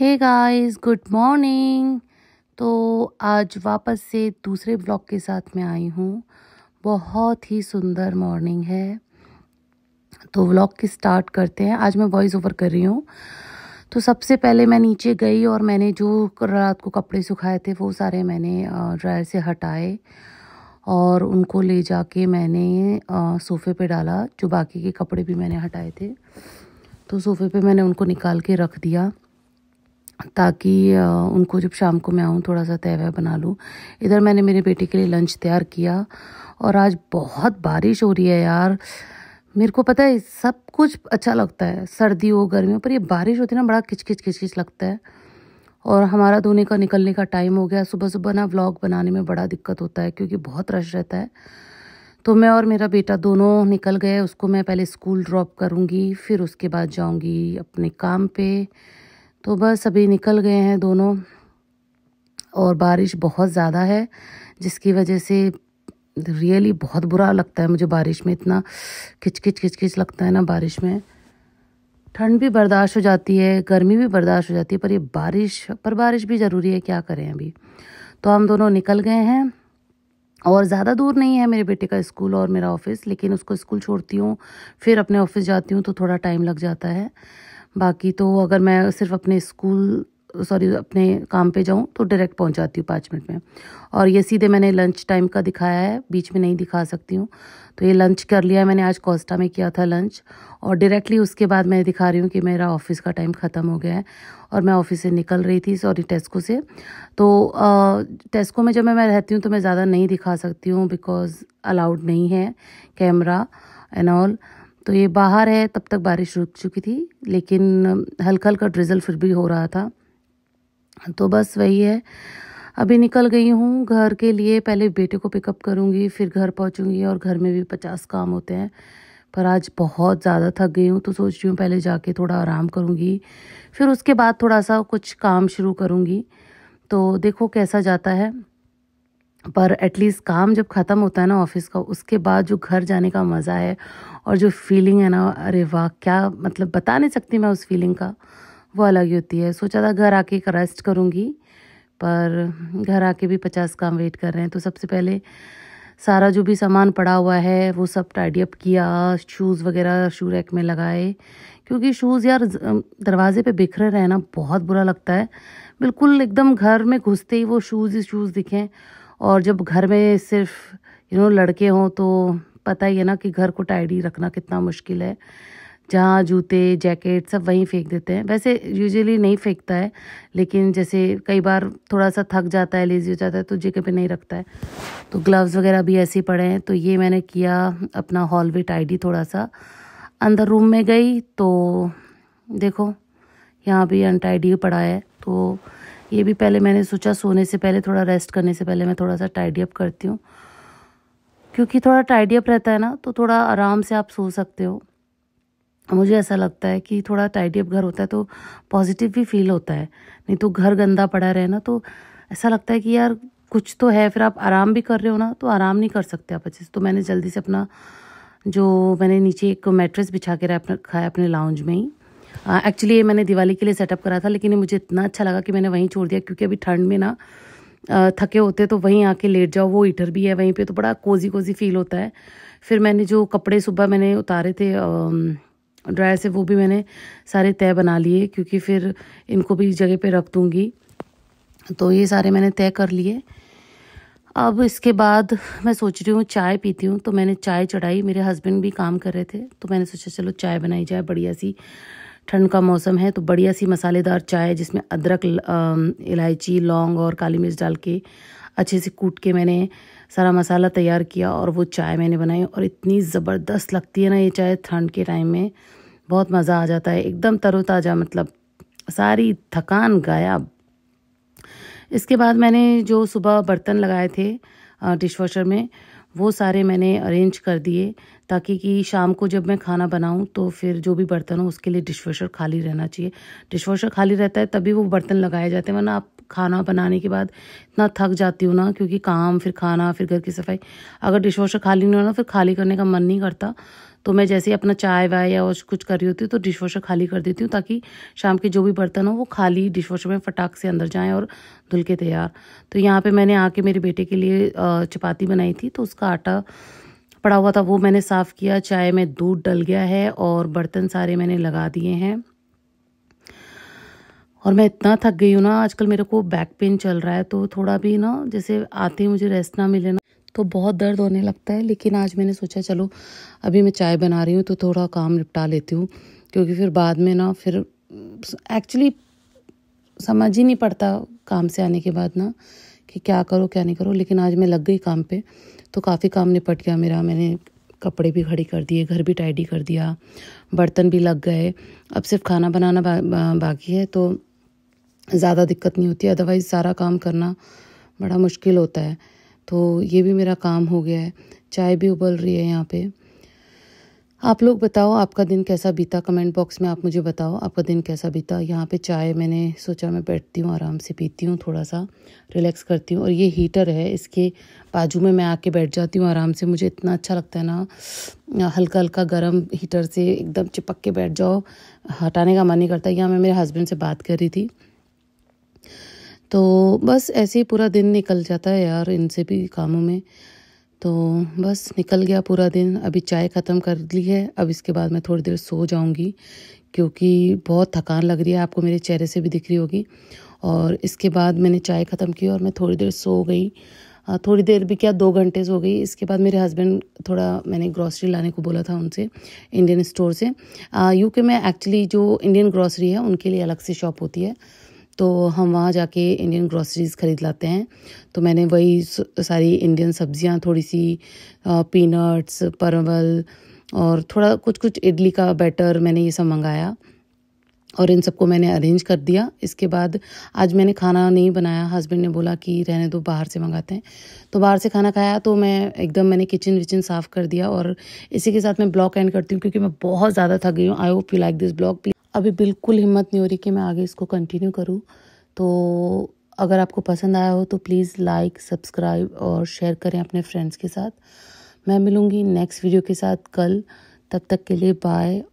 hey guys good morning तो आज वापस से दूसरे ब्लॉग के साथ मैं आई हूँ बहुत ही सुंदर मॉर्निंग है तो व्लॉग की स्टार्ट करते हैं आज मैं वॉइस ओवर कर रही हूँ तो सबसे पहले मैं नीचे गई और मैंने जो रात को कपड़े सुखाए थे वो सारे मैंने ड्रायर से हटाए और उनको ले जाके मैंने सोफ़े पे डाला जो बाकी के कपड़े भी मैंने हटाए थे तो सोफ़े पे मैंने उनको निकाल के रख दिया ताकि उनको जब शाम को मैं आऊँ थोड़ा सा तय बना लूँ इधर मैंने मेरे बेटे के लिए लंच तैयार किया और आज बहुत बारिश हो रही है यार मेरे को पता है सब कुछ अच्छा लगता है सर्दी हो गर्मी हो पर ये बारिश होती है ना बड़ा किच किच लगता है और हमारा धोने का निकलने का टाइम हो गया सुबह सुबह ना व्लॉग बनाने में बड़ा दिक्कत होता है क्योंकि बहुत रश रहता है तो मैं और मेरा बेटा दोनों निकल गए उसको मैं पहले स्कूल ड्रॉप करूँगी फिर उसके बाद जाऊँगी अपने काम पे तो बस अभी निकल गए हैं दोनों और बारिश बहुत ज़्यादा है जिसकी वजह से रियली बहुत बुरा लगता है मुझे बारिश में इतना खिच खिच लगता है ना बारिश में ठंड भी बर्दाश्त हो जाती है गर्मी भी बर्दाश्त हो जाती है पर ये बारिश पर बारिश भी ज़रूरी है क्या करें अभी तो हम दोनों निकल गए हैं और ज़्यादा दूर नहीं है मेरे बेटे का स्कूल और मेरा ऑफिस लेकिन उसको स्कूल छोड़ती हूँ फिर अपने ऑफिस जाती हूँ तो थोड़ा टाइम लग जाता है बाकी तो अगर मैं सिर्फ अपने स्कूल सॉरी अपने काम पे जाऊँ तो डायरेक्ट पहुँच जाती हूँ पाँच मिनट में और ये सीधे मैंने लंच टाइम का दिखाया है बीच में नहीं दिखा सकती हूँ तो ये लंच कर लिया है मैंने आज कोस्टा में किया था लंच और डायरेक्टली उसके बाद मैं दिखा रही हूँ कि मेरा ऑफिस का टाइम ख़त्म हो गया है और मैं ऑफिस से निकल रही थी सॉरी टेस्को से तो टेस्को में जब मैं मैं रहती हूँ तो मैं ज़्यादा नहीं दिखा सकती हूँ बिकॉज़ अलाउड नहीं है कैमरा एंड ऑल तो ये बाहर है तब तक बारिश रुक चुकी थी लेकिन हल्का हल्का ड्रिज़ल फिर भी हो रहा था तो बस वही है अभी निकल गई हूँ घर के लिए पहले बेटे को पिकअप करूँगी फिर घर पहुँचूँगी और घर में भी पचास काम होते हैं पर आज बहुत ज़्यादा थक गई हूँ तो सोच रही हूँ पहले जाके थोड़ा आराम करूँगी फिर उसके बाद थोड़ा सा कुछ काम शुरू करूँगी तो देखो कैसा जाता है पर एटलीस्ट काम जब ख़त्म होता है ना ऑफिस का उसके बाद जो घर जाने का मज़ा है और जो फीलिंग है ना अरे वाह क्या मतलब बता नहीं सकती मैं उस फीलिंग का वो अलग ही होती है सोचा था घर आके एक रेस्ट करूँगी पर घर आके भी पचास काम वेट कर रहे हैं तो सबसे पहले सारा जो भी सामान पड़ा हुआ है वो सब टाइडी अप किया शूज़ वगैरह शू रैक में लगाए क्योंकि शूज़ यार दरवाजे पे बिखरे रहना बहुत बुरा लगता है बिल्कुल एकदम घर में घुसते ही वो शूज़ ही शूज़ दिखें और जब घर में सिर्फ यू नो लड़के हों तो पता ही है ना कि घर को टाइडी रखना कितना मुश्किल है जहाँ जूते जैकेट सब वहीं फेंक देते हैं वैसे यूजुअली नहीं फेंकता है लेकिन जैसे कई बार थोड़ा सा थक जाता है लेजी हो जाता है तो जगह पे नहीं रखता है तो ग्लव्स वगैरह भी ऐसे ही पड़े हैं तो ये मैंने किया अपना हॉल वे टाइडी थोड़ा सा अंदर रूम में गई तो देखो यहाँ भी अनटाइडी पड़ा है तो ये भी पहले मैंने सोचा सोने से पहले थोड़ा रेस्ट करने से पहले मैं थोड़ा सा टाइडी अप करती हूँ क्योंकि थोड़ा टाइडी अप रहता है ना तो थोड़ा आराम से आप सो सकते हो मुझे ऐसा लगता है कि थोड़ा टाइडी अप घर होता है तो पॉजिटिव भी फील होता है नहीं तो घर गंदा पड़ा रहे ना तो ऐसा लगता है कि यार कुछ तो है फिर आप आराम भी कर रहे हो ना तो आराम नहीं कर सकते आप अच्छे से तो मैंने जल्दी से अपना जो मैंने नीचे एक मैट्रेस बिछा के रखा है अपने लाउंज में ही एक्चुअली ये मैंने दिवाली के लिए सेटअप करा था लेकिन ये मुझे इतना अच्छा लगा कि मैंने वहीं छोड़ दिया क्योंकि अभी ठंड में ना थके होते तो वहीं आके लेट जाओ वो हीटर भी है वहीं पे तो बड़ा कोजी कोजी फील होता है फिर मैंने जो कपड़े सुबह मैंने उतारे थे ड्रायर से वो भी मैंने सारे तय बना लिए क्योंकि फिर इनको भी जगह पे रख दूँगी तो ये सारे मैंने तय कर लिए अब इसके बाद मैं सोच रही हूँ चाय पीती हूँ तो मैंने चाय चढ़ाई मेरे हस्बैंड भी काम कर रहे थे तो मैंने सोचा चलो चाय बनाई जाए बढ़िया सी ठंड का मौसम है तो बढ़िया सी मसालेदार चाय जिसमें अदरक इलायची लौंग और काली मिर्च डाल के अच्छे से कूट के मैंने सारा मसाला तैयार किया और वो चाय मैंने बनाई और इतनी ज़बरदस्त लगती है ना ये चाय ठंड के टाइम में बहुत मज़ा आ जाता है एकदम तरोताज़ा मतलब सारी थकान गायब इसके बाद मैंने जो सुबह बर्तन लगाए थे डिश वॉशर में वो सारे मैंने अरेंज कर दिए ताकि कि शाम को जब मैं खाना बनाऊं तो फिर जो भी बर्तन हो उसके लिए डिशवॉशर खाली रहना चाहिए वॉशर खाली रहता है तभी वो बर्तन लगाए जाते हैं वरना आप खाना बनाने के बाद इतना थक जाती हूँ ना क्योंकि काम फिर खाना फिर घर की सफाई अगर वॉशर खाली नहीं होना फिर खाली करने का मन नहीं करता तो मैं जैसे अपना चाय वाय या और कुछ कर रही होती हूँ तो डिश वॉशर खाली कर देती हूँ ताकि शाम के जो भी बर्तन हो वो खाली डिश वॉशर में फटाक से अंदर जाएँ और धुल के तैयार तो यहाँ पर मैंने आके मेरे बेटे के लिए चपाती बनाई थी तो उसका आटा पड़ा हुआ था वो मैंने साफ़ किया चाय में दूध डल गया है और बर्तन सारे मैंने लगा दिए हैं और मैं इतना थक गई हूँ ना आजकल मेरे को बैक पेन चल रहा है तो थोड़ा भी ना जैसे आते ही मुझे रेस्ट ना मिले ना तो बहुत दर्द होने लगता है लेकिन आज मैंने सोचा चलो अभी मैं चाय बना रही हूँ तो थोड़ा काम निपटा लेती हूँ क्योंकि फिर बाद में ना फिर एक्चुअली समझ ही नहीं पड़ता काम से आने के बाद ना कि क्या करो क्या नहीं करो लेकिन आज मैं लग गई काम पे तो काफ़ी काम निपट गया मेरा मैंने कपड़े भी खड़ी कर दिए घर भी टाइडी कर दिया बर्तन भी लग गए अब सिर्फ खाना बनाना बा, बा, बाकी है तो ज़्यादा दिक्कत नहीं होती अदरवाइज़ सारा काम करना बड़ा मुश्किल होता है तो ये भी मेरा काम हो गया है चाय भी उबल रही है यहाँ पे आप लोग बताओ आपका दिन कैसा बीता कमेंट बॉक्स में आप मुझे बताओ आपका दिन कैसा बीता यहाँ पे चाय मैंने सोचा मैं बैठती हूँ आराम से पीती हूँ थोड़ा सा रिलैक्स करती हूँ और ये हीटर है इसके बाजू में मैं आके बैठ जाती हूँ आराम से मुझे इतना अच्छा लगता है ना हल्का हल्का गर्म हीटर से एकदम चिपक के बैठ जाओ हटाने का मन नहीं करता यहाँ मैं मेरे हस्बैंड से बात कर रही थी तो बस ऐसे ही पूरा दिन निकल जाता है यार इनसे भी कामों में तो बस निकल गया पूरा दिन अभी चाय ख़त्म कर ली है अब इसके बाद मैं थोड़ी देर सो जाऊंगी क्योंकि बहुत थकान लग रही है आपको मेरे चेहरे से भी दिख रही होगी और इसके बाद मैंने चाय ख़त्म की और मैं थोड़ी देर सो गई थोड़ी देर भी क्या दो घंटे सो गई इसके बाद मेरे हस्बैंड थोड़ा मैंने ग्रॉसरी लाने को बोला था उनसे इंडियन स्टोर से यू के में एक्चुअली जो इंडियन ग्रॉसरी है उनके लिए अलग से शॉप होती है तो हम वहाँ जाके इंडियन ग्रॉसरीज़ ख़रीद लाते हैं तो मैंने वही सारी इंडियन सब्ज़ियाँ थोड़ी सी पीनट्स परवल और थोड़ा कुछ कुछ इडली का बैटर मैंने ये सब मंगाया और इन सबको मैंने अरेंज कर दिया इसके बाद आज मैंने खाना नहीं बनाया हस्बैंड ने बोला कि रहने दो बाहर से मंगाते हैं तो बाहर से खाना खाया तो मैं एकदम मैंने किचन विचन साफ़ कर दिया और इसी के साथ मैं ब्लॉग एंड करती हूँ क्योंकि मैं बहुत ज़्यादा थक गई हूँ I hope you like this blog अभी बिल्कुल हिम्मत नहीं हो रही कि मैं आगे इसको कंटिन्यू करूँ तो अगर आपको पसंद आया हो तो प्लीज़ लाइक सब्सक्राइब और शेयर करें अपने फ्रेंड्स के साथ मैं मिलूँगी नेक्स्ट वीडियो के साथ कल तब तक के लिए बाय